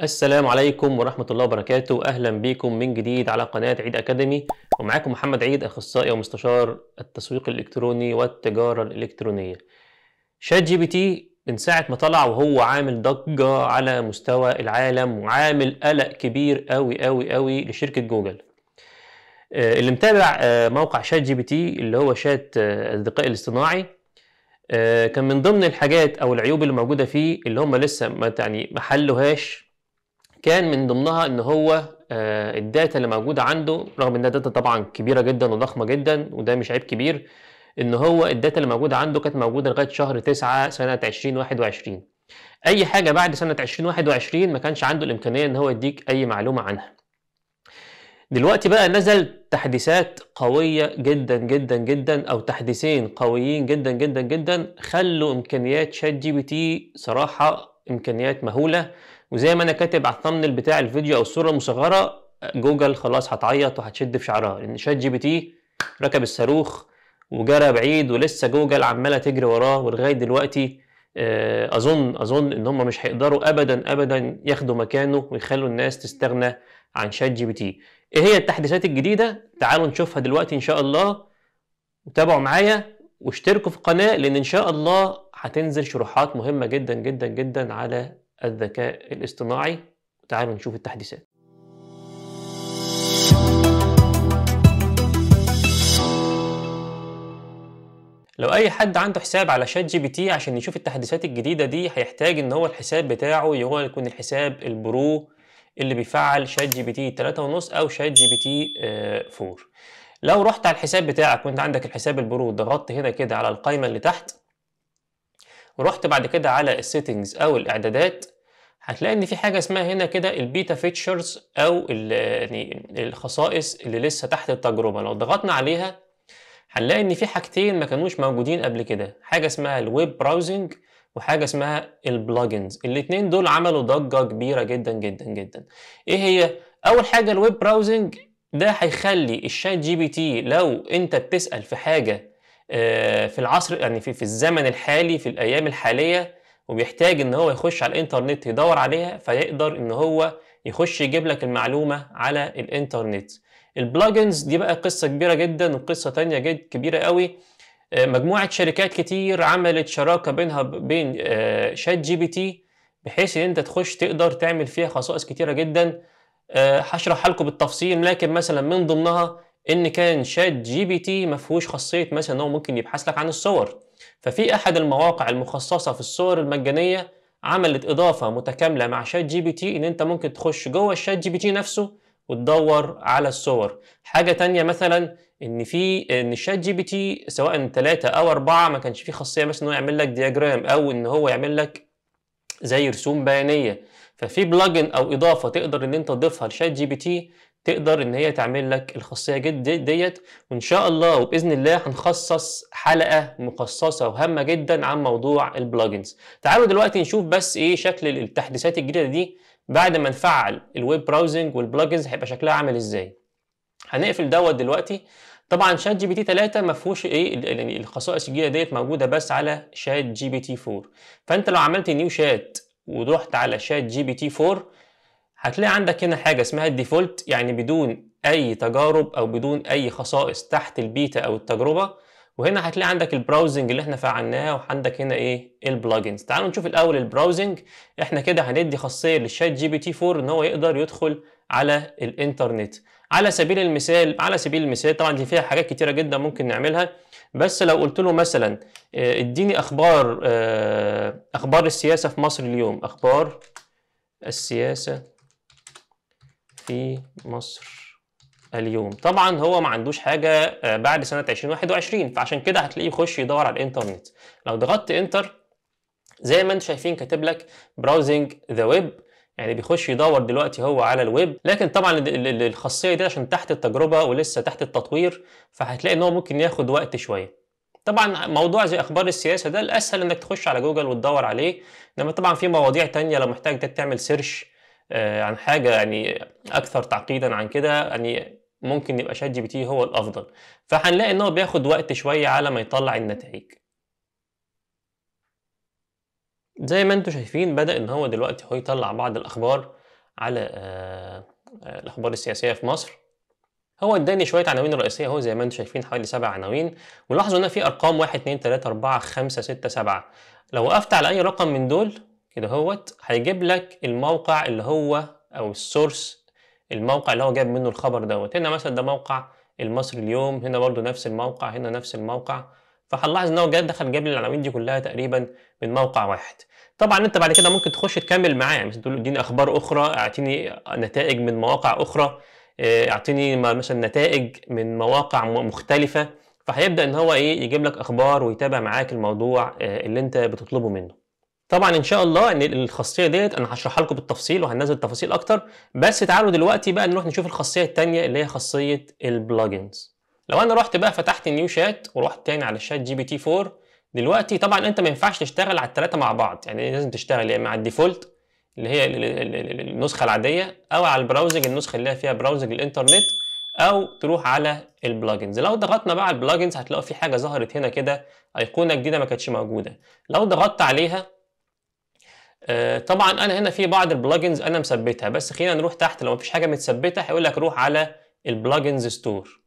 السلام عليكم ورحمة الله وبركاته أهلا بكم من جديد على قناة عيد أكاديمي ومعاكم محمد عيد أخصائي ومستشار التسويق الإلكتروني والتجارة الإلكترونية شات جي بي تي من ساعة ما طلع وهو عامل ضجة على مستوى العالم وعامل قلق كبير أوي أوي أوي لشركة جوجل آه، اللي متابع آه، موقع شات جي بي تي اللي هو شات آه، الذكاء الاصطناعي كان من ضمن الحاجات او العيوب اللي موجوده فيه اللي هم لسه ما يعني ما حلوهاش كان من ضمنها ان هو آه، الداتا اللي موجوده عنده رغم انها داتا طبعا كبيره جدا وضخمه جدا وده مش عيب كبير ان هو الداتا اللي موجوده عنده كانت موجوده لغايه شهر 9 سنه 2021 اي حاجه بعد سنه 2021 ما كانش عنده الامكانيه ان هو يديك اي معلومه عنها دلوقتي بقى نزل تحديثات قوية جدا جدا جدا أو تحديثين قويين جدا جدا جدا خلوا إمكانيات شات جي بي تي صراحة إمكانيات مهولة وزي ما انا كاتب على الثامنل بتاع الفيديو او الصوره المصغره جوجل خلاص هتعيط وهتشد في شعرها لان شات جي بي تي ركب الصاروخ وجرى بعيد ولسه جوجل عماله تجري وراه ولغايه دلوقتي آه، اظن اظن ان هم مش هيقدروا ابدا ابدا ياخدوا مكانه ويخلوا الناس تستغنى عن شات جي بي تي ايه هي التحديثات الجديده تعالوا نشوفها دلوقتي ان شاء الله وتابعوا معايا واشتركوا في القناه لان ان شاء الله هتنزل شروحات مهمه جدا جدا جدا على الذكاء الاصطناعي تعالوا نشوف التحديثات لو اي حد عنده حساب على شات جي بي تي عشان يشوف التحديثات الجديده دي هيحتاج ان هو الحساب بتاعه هو يكون الحساب البرو اللي بيفعل شات جي بي تي 3.5 او شات جي بي تي 4 آه، لو رحت على الحساب بتاعك وانت عندك الحساب البرو ضغطت هنا كده على القائمه اللي تحت ورحت بعد كده على السيتنجز او الاعدادات هتلاقي ان في حاجه اسمها هنا كده البيتا فيتشرز او يعني الخصائص اللي لسه تحت التجربه لو ضغطنا عليها هنلاقي ان في حاجتين ما كانوش موجودين قبل كده حاجه اسمها الويب براوزنج وحاجه اسمها البلجنز الاثنين دول عملوا ضجه كبيره جدا جدا جدا ايه هي اول حاجه الويب براوزنج ده هيخلي الشات جي بي تي لو انت بتسال في حاجه آه، في العصر يعني في الزمن الحالي في الايام الحاليه وبيحتاج ان هو يخش على الانترنت يدور عليها فيقدر ان هو يخش يجيب لك المعلومه على الانترنت البلوجنز دي بقى قصه كبيره جدا وقصه تانية جد كبيره قوي آه، مجموعه شركات كتير عملت شراكه بينها بين شات جي بي تي بحيث ان انت تخش تقدر تعمل فيها خصائص كتيره جدا آه، هشرحها لكم بالتفصيل لكن مثلا من ضمنها ان كان شات جي بي تي مفهوش خاصيه مثلا ان هو ممكن يبحث لك عن الصور ففي أحد المواقع المخصصة في الصور المجانية عملت إضافة متكاملة مع شات جي بي تي إن أنت ممكن تخش جوه الشات جي بي تي نفسه وتدور على الصور حاجة تانية مثلا ان في ان الشات جي بي تي سواء ثلاثة او اربعة ما كانش فيه خاصية مثلا انه يعمل لك دياجرام او ان هو يعمل لك زي رسوم بيانية ففي بلجن او اضافة تقدر ان انت تضيفها لشات جي بي تي تقدر ان هي تعمل لك الخاصيه جد ديت وان شاء الله وباذن الله هنخصص حلقه مخصصه وهامه جدا عن موضوع البلجنز تعالوا دلوقتي نشوف بس ايه شكل التحديثات الجديده دي بعد ما نفعل الويب براوزنج والبلجنز هيبقى شكلها عامل ازاي هنقفل دوت دلوقتي طبعا شات جي بي تي 3 ما فيهوش ايه الخصائص الجديده ديت موجوده بس على شات جي بي تي 4 فانت لو عملت نيو شات ورحت على شات جي بي تي 4 هتلاقي عندك هنا حاجة اسمها الديفولت يعني بدون أي تجارب أو بدون أي خصائص تحت البيتا أو التجربة وهنا هتلاقي عندك البراوزنج اللي احنا فعلناه وعندك هنا ايه البلجنز تعالوا نشوف الاول البراوزنج احنا كده هندي خاصيه للشات جي بي تي 4 ان هو يقدر يدخل على الانترنت على سبيل المثال على سبيل المثال طبعا دي فيها حاجات كتيره جدا ممكن نعملها بس لو قلت له مثلا آه، اديني اخبار آه، اخبار السياسه في مصر اليوم اخبار السياسه في مصر اليوم طبعا هو ما عندوش حاجه آه، بعد سنه 2021 فعشان كده هتلاقيه يخش يدور على الانترنت لو ضغطت انتر زي ما انتم شايفين كاتب لك براوزنج ذا ويب يعني بيخش يدور دلوقتي هو على الويب لكن طبعا الخاصيه دي عشان تحت التجربه ولسه تحت التطوير فهتلاقي ان هو ممكن ياخد وقت شويه طبعا موضوع زي اخبار السياسه ده الاسهل انك تخش على جوجل وتدور عليه انما طبعا في مواضيع تانية لو محتاج تعمل سيرش آه، عن حاجه يعني اكثر تعقيدا عن كده يعني ممكن يبقى شات جي بي تي هو الافضل فهنلاقي ان هو بياخد وقت شويه على ما يطلع النتائج زي ما انتم شايفين بدا ان هو دلوقتي هو يطلع بعض الاخبار على آه، آه، الاخبار السياسيه في مصر هو اداني شويه عناوين رئيسيه اهو زي ما انتم شايفين حوالي سبع عناوين ولاحظوا ان في ارقام 1 2 3 4 5 6 7 لو وقفت على اي رقم من دول كده هوت هيجيب لك الموقع اللي هو او السورس الموقع اللي هو جاب منه الخبر دوت هنا مثلا ده موقع المصري اليوم هنا برضو نفس الموقع هنا نفس الموقع فهنلاحظ ان هو جاب دخل جاب لي العناوين دي كلها تقريبا من موقع واحد طبعا انت بعد كده ممكن تخش تكمل معاه يعني مثلا تقول له اديني اخبار اخرى اعطيني نتائج من مواقع اخرى آه، اعطيني مثلا نتائج من مواقع مختلفه فهيبدا ان هو ايه يجيب لك اخبار ويتابع معاك الموضوع آه، اللي انت بتطلبه منه طبعا ان شاء الله ان الخاصيه ديت انا هشرحها لكم بالتفصيل وهنزل تفاصيل اكتر بس تعالوا دلوقتي بقى نروح نشوف الخاصيه الثانيه اللي هي خاصيه البلجنز لو انا رحت بقى فتحت نيو شات ورحت تاني على شات جي بي تي 4 دلوقتي طبعا انت ما ينفعش تشتغل على الثلاثه مع بعض يعني لازم تشتغل يا اما على الديفولت اللي هي النسخه العاديه او على البراوزنج النسخه اللي هي فيها براوزنج الانترنت او تروح على البلجنز لو ضغطنا بقى على البلجنز هتلاقوا في حاجه ظهرت هنا كده ايقونه جديده ما كانتش موجوده لو ضغطت عليها آه طبعا انا هنا في بعض البلجنز انا مثبتها بس خلينا نروح تحت لو مفيش حاجه متثبته هيقول لك روح على البلجنز ستور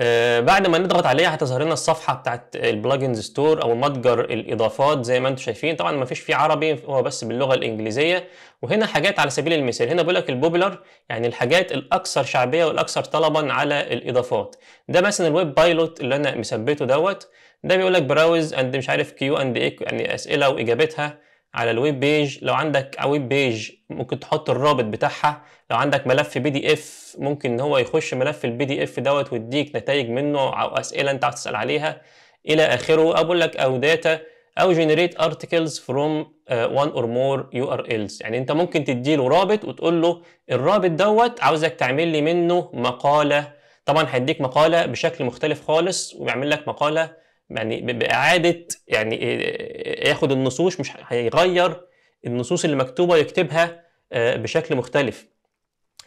آه بعد ما نضغط عليها هتظهر لنا الصفحه بتاعت البلجنز ستور او متجر الاضافات زي ما انتم شايفين طبعا ما فيش فيه عربي هو بس باللغه الانجليزيه وهنا حاجات على سبيل المثال هنا بيقول لك البوبلر يعني الحاجات الاكثر شعبيه والاكثر طلبا على الاضافات ده مثلا الويب بايلوت اللي انا مثبته دوت ده بيقول لك براوز اند مش عارف كيو اند ايه يعني اسئله واجابتها على الويب بيج لو عندك ويب بيج ممكن تحط الرابط بتاعها لو عندك ملف بي دي اف ممكن ان هو يخش ملف البي دي اف دوت ويديك نتائج منه او اسئله انت عايز تسال عليها الى اخره او بقول لك او داتا او جنريت ارتكلز فروم وان اور مور يو ار الز يعني انت ممكن تديله رابط وتقول له الرابط دوت عاوزك تعمل لي منه مقاله طبعا هيديك مقاله بشكل مختلف خالص وبيعمل لك مقاله يعني باعاده يعني آه، آه، ياخد النصوص مش هيغير النصوص اللي مكتوبه يكتبها آه، بشكل مختلف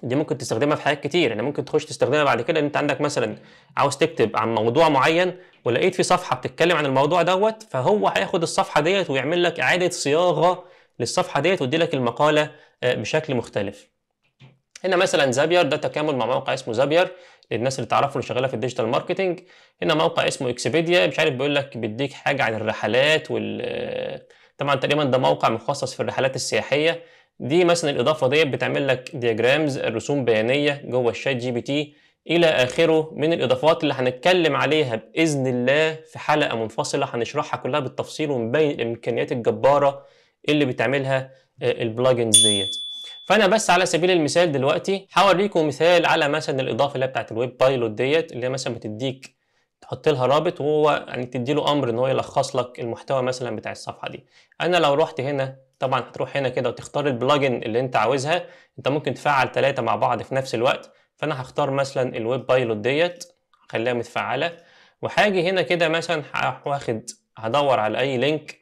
دي ممكن تستخدمها في حاجات كتير يعني ممكن تخش تستخدمها بعد كده ان انت عندك مثلا عاوز تكتب عن موضوع معين ولقيت في صفحه بتتكلم عن الموضوع دوت فهو هياخد الصفحه ديت ويعمل لك اعاده صياغه للصفحه ديت ويدي لك المقاله بشكل مختلف هنا مثلا زابير ده تكامل مع موقع اسمه زابير الناس اللي تعرفوا اللي شغاله في الديجيتال ماركتنج هنا موقع اسمه اكسبيديا مش عارف بيقول لك بيديك حاجه عن الرحلات وال طبعا تقريبا ده موقع مخصص في الرحلات السياحيه دي مثلا الاضافه ديت بتعمل لك دياجرامز رسوم بيانيه جوه الشات جي بي تي الى اخره من الاضافات اللي هنتكلم عليها باذن الله في حلقه منفصله هنشرحها كلها بالتفصيل ونبين الامكانيات الجباره اللي بتعملها آه، البلجنز ديت فانا بس على سبيل المثال دلوقتي هوريكم مثال على مثلا الاضافه اللي هي بتاعت الويب بايلوت ديت اللي هي مثلا بتديك تحط لها رابط وهو يعني تدي له امر ان هو يلخص لك المحتوى مثلا بتاع الصفحه دي انا لو رحت هنا طبعا هتروح هنا كده وتختار البلجن اللي انت عاوزها انت ممكن تفعل ثلاثه مع بعض في نفس الوقت فانا هختار مثلا الويب بايلوت ديت هخليها متفعله وهاجي هنا كده مثلا واخد هدور على اي لينك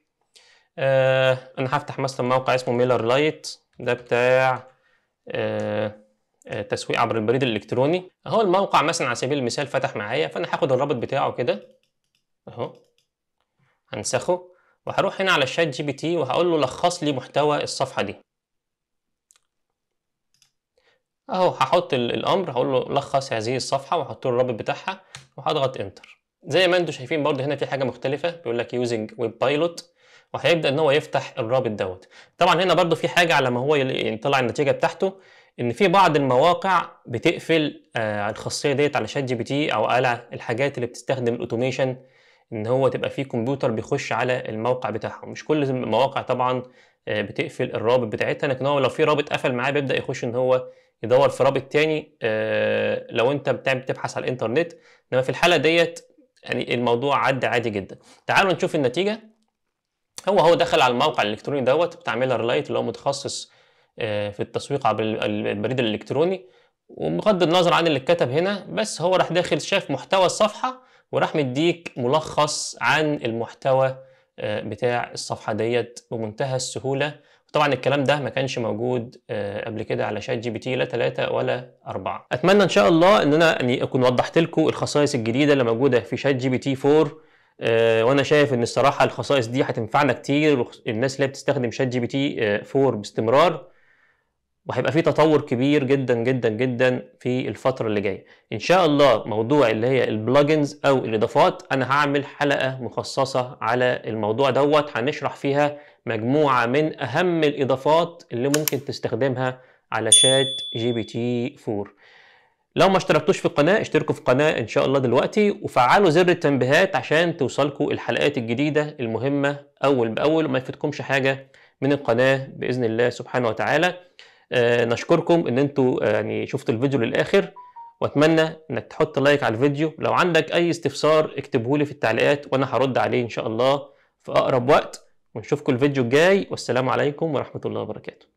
آه انا هفتح مثلا موقع اسمه ميلر لايت ده بتاع آه، آه، تسويق عبر البريد الالكتروني اهو الموقع مثلا على سبيل المثال فتح معايا فانا هاخد الرابط بتاعه كده اهو هنسخه وهروح هنا على الشات جي بي تي وهقول له لخص لي محتوى الصفحه دي اهو هحط الامر هقول له لخص هذه الصفحه واحط له الرابط بتاعها وهضغط انتر زي ما انتم شايفين برضه هنا في حاجه مختلفه بيقول لك يوزنج ويب بايلوت وهيبدا ان هو يفتح الرابط دوت طبعا هنا برضو في حاجه على ما هو يطلع يعني النتيجه بتاعته ان في بعض المواقع بتقفل آه الخاصيه ديت على شات جي بي تي او على الحاجات اللي بتستخدم الاوتوميشن ان هو تبقى في كمبيوتر بيخش على الموقع بتاعها مش كل المواقع طبعا آه بتقفل الرابط بتاعتها لكن هو لو في رابط قفل معاه بيبدا يخش ان هو يدور في رابط تاني آه لو انت بتبحث على الانترنت انما في الحاله ديت يعني الموضوع عدى عادي جدا تعالوا نشوف النتيجه هو هو دخل على الموقع الالكتروني دوت بتاع ميلر لايت اللي هو متخصص آه، في التسويق عبر البريد الالكتروني وبغض النظر عن اللي اتكتب هنا بس هو راح داخل شاف محتوى الصفحه وراح مديك ملخص عن المحتوى آه، بتاع الصفحه ديت بمنتهى السهوله طبعا الكلام ده ما كانش موجود آه، قبل كده على شات جي بي تي لا ثلاثة ولا أربعة. اتمنى ان شاء الله ان انا يعني اكون وضحت لكم الخصائص الجديده اللي موجوده في شات جي بي تي 4 آه، وانا شايف ان الصراحه الخصائص دي هتنفعنا كتير الناس اللي بتستخدم شات جي بي تي 4 آه، باستمرار وهيبقى في تطور كبير جدا جدا جدا في الفتره اللي جايه ان شاء الله موضوع اللي هي البلجنز او الاضافات انا هعمل حلقه مخصصه على الموضوع دوت هنشرح فيها مجموعه من اهم الاضافات اللي ممكن تستخدمها على شات جي بي تي 4 لو ما اشتركتوش في القناه اشتركوا في القناه ان شاء الله دلوقتي وفعلوا زر التنبيهات عشان توصلكم الحلقات الجديده المهمه اول باول وما يفتكمش حاجه من القناه باذن الله سبحانه وتعالى آه نشكركم ان انتوا آه، يعني شفتوا الفيديو للاخر واتمنى انك تحط لايك على الفيديو لو عندك اي استفسار اكتبه لي في التعليقات وانا هرد عليه ان شاء الله في اقرب وقت ونشوفكم الفيديو الجاي والسلام عليكم ورحمه الله وبركاته